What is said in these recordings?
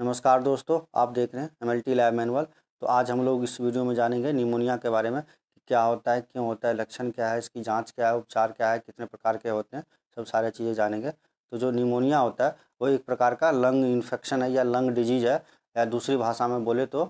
नमस्कार दोस्तों आप देख रहे हैं M L T lab manual तो आज हम लोग इस वीडियो में जानेंगे निमोनिया के बारे में क्या होता है क्यों होता है लक्षण क्या है इसकी जांच क्या है उपचार क्या है कितने प्रकार के होते हैं सब सारे चीज़ें जानेंगे तो जो निमोनिया होता है वो एक प्रकार का लंग इन्फेक्शन है या लंग डिजीज़ है या दूसरी भाषा में बोले तो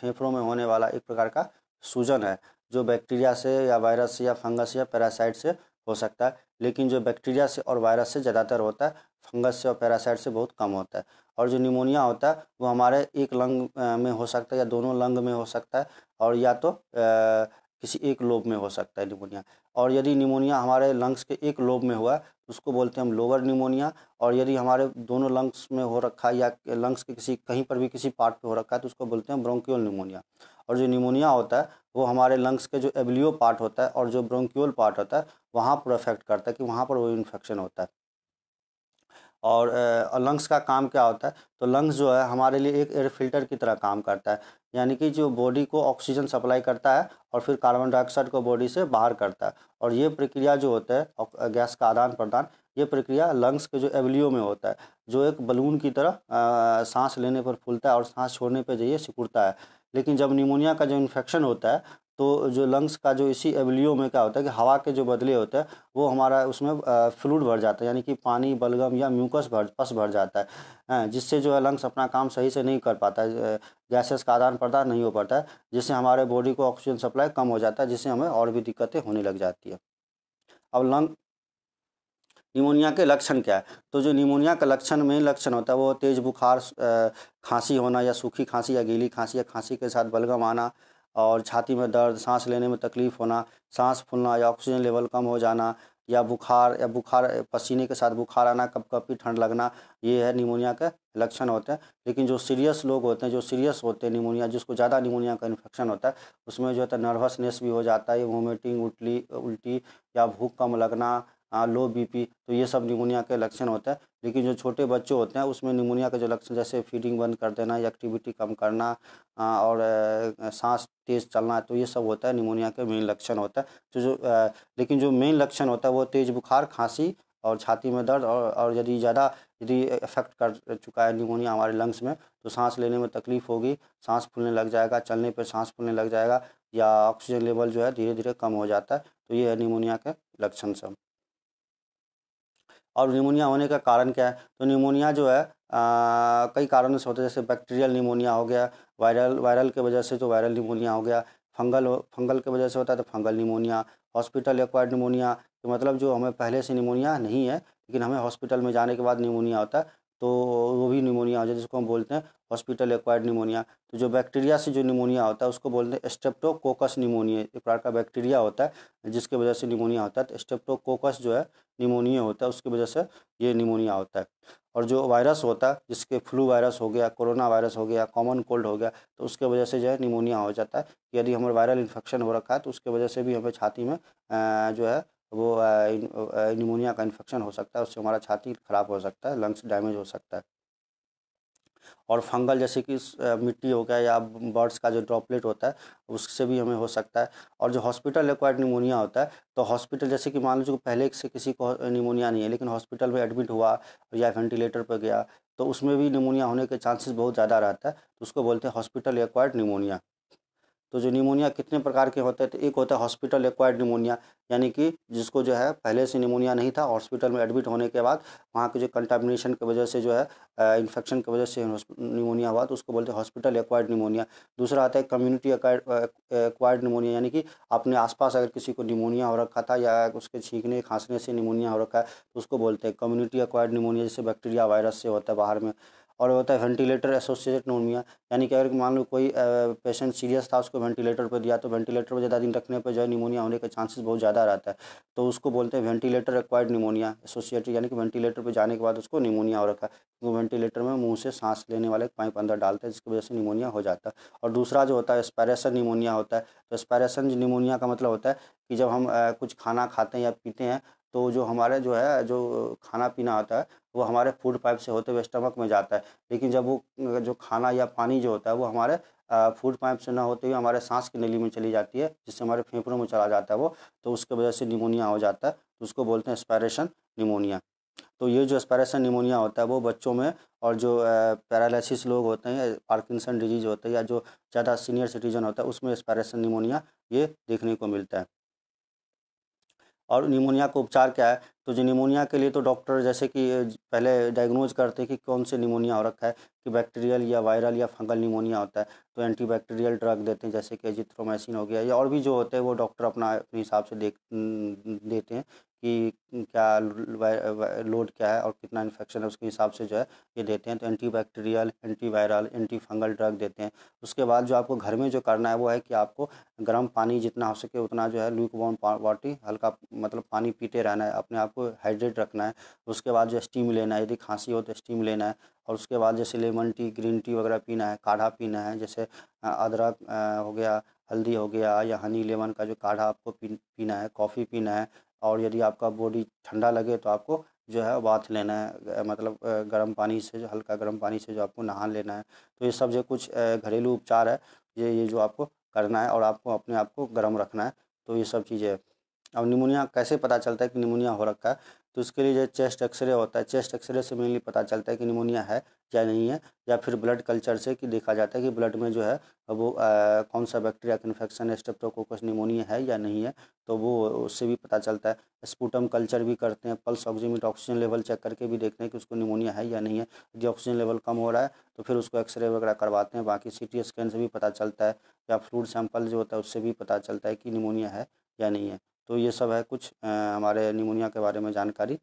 फेफड़ों में होने वाला एक प्रकार का सूजन है जो बैक्टीरिया से या वायरस से या फंगस या पैरासाइट से हो सकता है लेकिन जो बैक्टीरिया से और वायरस से ज़्यादातर होता है फंगस से और पैरासाइट से बहुत कम होता है और जो निमोनिया होता है वो हमारे एक लंग में हो सकता है या दोनों लंग में हो सकता है और या तो आ, किसी एक लोब में हो सकता है निमोनिया और यदि निमोनिया हमारे लंग्स के एक लोब में हुआ तो उसको बोलते हैं हम लोअर निमोनिया और यदि हमारे दोनों लंग्स में हो रखा है या लंग्स के किसी कहीं पर भी किसी पार्ट पे हो रखा है तो उसको बोलते हैं ब्रोंकियल निमोनिया और जो निमोनिया होता है वो हमारे लंग्स के जो एबलियो पार्ट होता है और जो ब्रोंक्यूल पार्ट होता है वहाँ पर अफेक्ट करता है कि वहाँ पर वो इन्फेक्शन होता है और लंग्स का काम क्या होता है तो लंग्स जो है हमारे लिए एक एयर फिल्टर की तरह काम करता है यानी कि जो बॉडी को ऑक्सीजन सप्लाई करता है और फिर कार्बन डाइऑक्साइड को बॉडी से बाहर करता है और ये प्रक्रिया जो होता है गैस का आदान प्रदान ये प्रक्रिया लंग्स के जो एवलियो में होता है जो एक बलून की तरह आ, सांस लेने पर फूलता है और सांस छोड़ने पर जो ये सिकुड़ता है लेकिन जब निमोनिया का जो इन्फेक्शन होता है तो जो लंग्स का जो इसी एवलियो में क्या होता है कि हवा के जो बदले होते हैं वो हमारा उसमें फ्लूड भर जाता है यानी कि पानी बलगम या म्यूकस भर पस भर जाता है जिससे जो है लंग्स अपना काम सही से नहीं कर पाता है गैसेस का आदान प्रदान नहीं हो पाता है जिससे हमारे बॉडी को ऑक्सीजन सप्लाई कम हो जाता है जिससे हमें और भी दिक्कतें होने लग जाती है अब लंग निमोनिया के लक्षण क्या है तो जो निमोनिया का लक्षण में लक्षण होता है वो तेज़ बुखार खांसी होना या सूखी खांसी या गीली खांसी या खांसी के साथ बलगम आना और छाती में दर्द सांस लेने में तकलीफ़ होना सांस फूलना या ऑक्सीजन लेवल कम हो जाना या बुखार या बुखार पसीने के साथ बुखार आना कप कपी ठंड लगना ये है निमोनिया के लक्षण होते हैं लेकिन जो सीरियस लोग होते हैं जो सीरियस होते हैं निमोनिया जिसको ज़्यादा निमोनिया का इन्फेक्शन होता है उसमें जो है तो नर्वसनेस भी हो जाता है वोमिटिंग उल्टी उल्टी या भूख कम लगना लो बीपी तो ये सब निमोनिया के लक्षण होते हैं लेकिन जो छोटे बच्चे होते हैं उसमें निमोनिया के जो लक्षण जैसे फीडिंग बंद कर देना या एक्टिविटी कम करना और सांस तेज़ चलना तो ये सब होता है निमोनिया के मेन लक्षण होता है तो जो लेकिन जो मेन लक्षण होता है वो तेज़ बुखार खांसी और छाती में दर्द और और यदि ज़्यादा यदि इफेक्ट कर चुका है निमोनिया हमारे लंग्स में तो सांस लेने में तकलीफ़ होगी सांस फूलने लग जाएगा चलने पर सांस फूलने लग जाएगा या ऑक्सीजन लेवल जो है धीरे धीरे कम हो जाता है तो ये है निमोनिया के लक्षण सब और निमोनिया होने का कारण क्या है तो निमोनिया जो है आ, कई कारणों से होता है जैसे बैक्टीरियल निमोनिया हो गया वायरल वायरल के वजह से तो वायरल निमोनिया हो गया फंगल हो फंगल के वजह से होता है तो fungal pneumonia hospital acquired pneumonia तो मतलब जो हमें पहले से निमोनिया नहीं है लेकिन हमें हॉस्पिटल में जाने के बाद निमोनिया होता है तो वो भी निमोनिया हो जाता है जिसको हम बोलते हैं हॉस्पिटल एक्वायर्ड निमोनिया तो जो बैक्टीरिया से जो निमोनिया होता है उसको बोलते हैं स्टेप्टोकोकस निमोनिया एक प्रकार का बैक्टीरिया होता है जिसकी वजह से निमोनिया होता है तो स्टेप्टोकोकस जो है निमोनिया होता है उसकी वजह से ये निमोनिया होता है और जो वायरस होता है जिसके फ्लू वायरस हो गया कोरोना वायरस हो गया कॉमन कोल्ड हो गया तो उसके वजह से जो है निमोनिया हो जाता है यदि हमारा वायरल इन्फेक्शन हो रखा है तो उसके वजह से भी हमें छाती में जो है वो निमोनिया का इन्फेक्शन हो सकता है उससे हमारा छाती ख़राब हो सकता है लंग्स डैमेज हो सकता है और फंगल जैसे कि मिट्टी हो गया या बर्ड्स का जो ड्रॉपलेट होता है उससे भी हमें हो सकता है और जो हॉस्पिटल एक्वायर्ड निमोनिया होता है तो हॉस्पिटल जैसे कि मान लीजिए पहले से किसी को निमोनिया नहीं है लेकिन हॉस्पिटल में एडमिट हुआ या वेंटिलेटर पर गया तो उसमें भी निमोनिया होने के चांसेस बहुत ज़्यादा रहता है तो उसको बोलते हैं हॉस्पिटल एक्वायर्ड निमोनिया तो जो निमोनिया कितने प्रकार के होते हैं तो एक होता है हॉस्पिटल एक्वायर्ड निमोनिया यानी कि जिसको जो है पहले से निमोनिया नहीं था हॉस्पिटल में एडमिट होने के बाद वहाँ के जो कंटामिनेशन की वजह से जो है इन्फेक्शन की वजह से निमोनिया हुआ तो उसको बोलते हैं हॉस्पिटल एक्वायर्ड निमोनिया दूसरा आता है कम्युनिटी एक्वायर्ड निमोनिया यानी कि अपने आसपास अगर किसी को निमोनिया हो रखा था या उसके छींकने खांसने से निमोनिया हो रखा है तो उसको बोलते हैं कम्युनिटी एक्वायर्ड निमोनिया जैसे बैक्टीरिया वायरस से होता है बाहर में और होता है वेंटिलेटर एसोसिएटेड नोमिया यानी कि अगर मान लो कोई पेशेंट सीरियस था उसको वेंटिलेटर पर दिया तो वेंटिलेटर पर ज़्यादा दिन रखने पर जो है निमोनिया होने का चांसेस बहुत ज़्यादा रहता है तो उसको बोलते हैं वेंटिलेटर एक्वायर्ड निमोनिया एसोसिएटेड यानी कि वेंटिलेटर पर जाने के बाद उसको निमोनिया हो रखा है वेंटिलेटर में मुँह से सांस लेने वाले एक पाइप अंदर डालते हैं जिसकी वजह से निमोनिया हो जाता है और दूसरा जो होता है स्पैरेसन निमोनिया होता है तो स्पैरेसन निमोनिया का मतलब होता है कि जब हम कुछ खाना खाते हैं या पीते हैं तो जो हमारे जो है जो खाना पीना आता है वो हमारे फूड पाइप से होते हुए स्टमक में जाता है लेकिन जब वो जो खाना या पानी जो होता है वो हमारे फूड पाइप से ना होते हुए हमारे सांस की नली में चली जाती है जिससे हमारे फेफड़ों में चला जाता है वो तो उसकी वजह से निमोनिया हो जाता है तो उसको बोलते हैं एस्पायरेशन निमोनिया तो ये जो एस्पायरेशन निमोनिया होता है वो बच्चों में और जो पैरालिसिस लोग होते हैं पार्किंसन डिजीज होते हैं या जो ज़्यादा सीनियर सिटीजन होता है उसमें एस्पायरेशन निमोनिया ये देखने को मिलता है और निमोनिया का उपचार क्या है तो जो निमोनिया के लिए तो डॉक्टर जैसे कि पहले डायग्नोज करते हैं कि कौन से निमोनिया हो रखा है कि बैक्टीरियल या वायरल या फंगल निमोनिया होता है तो एंटी बैक्टीरियल ड्रग देते हैं जैसे कि एजिथ्रोमाइसिन हो गया या और भी जो होते हैं वो डॉक्टर अपना अपने हिसाब से देख देते हैं कि क्या लोड क्या है और कितना इन्फेक्शन है उसके हिसाब से जो है ये देते हैं तो antibacterial antiviral antifungal drug देते हैं उसके बाद जो आपको घर में जो करना है वो है कि आपको गर्म पानी जितना हो सके उतना जो है लूक वॉम वाटी हल्का मतलब पानी पीते रहना है अपने आप को हाइड्रेट रखना है उसके बाद जो स्टीम लेना है यदि खांसी हो तो स्टीम लेना है और उसके बाद जैसे लेमन टी ग्रीन टी वगैरह पीना है काढ़ा पीना है जैसे अदरक हो गया हल्दी हो गया या हनी लेमन का जो काढ़ा आपको पीना है कॉफ़ी पीना है और यदि आपका बॉडी ठंडा लगे तो आपको जो है बाथ लेना है मतलब गर्म पानी से जो हल्का गर्म पानी से जो आपको नहा लेना है तो ये सब जो कुछ घरेलू उपचार है ये ये जो आपको करना है और आपको अपने आप को गर्म रखना है तो ये सब चीज़ें अब निमोनिया कैसे पता चलता है कि निमोनिया हो रखा है तो उसके लिए जो चेस्ट एक्सरे होता है चेस्ट एक्सरे से मेनली पता चलता है कि निमोनिया है या नहीं है या फिर ब्लड कल्चर से कि देखा जाता है कि ब्लड में जो है वो आ, कौन सा बैक्टीरिया का इन्फेक्शन स्टेप्टोकोकस निमोनिया है या नहीं है तो वो उससे भी पता चलता है स्पूटम कल्चर भी करते हैं pulse oximeter oxygen level check करके भी देखते हैं कि उसको निमोनिया है या नहीं है यदि ऑक्सीजन लेवल कम हो रहा है तो फिर उसको एक्सरे वगैरह करवाते हैं बाकी सी स्कैन से भी पता चलता है या फ्लूड सैंपल जो होता है उससे भी पता चलता है कि निमोनिया है या नहीं है तो ये सब है कुछ हमारे निमोनिया के बारे में जानकारी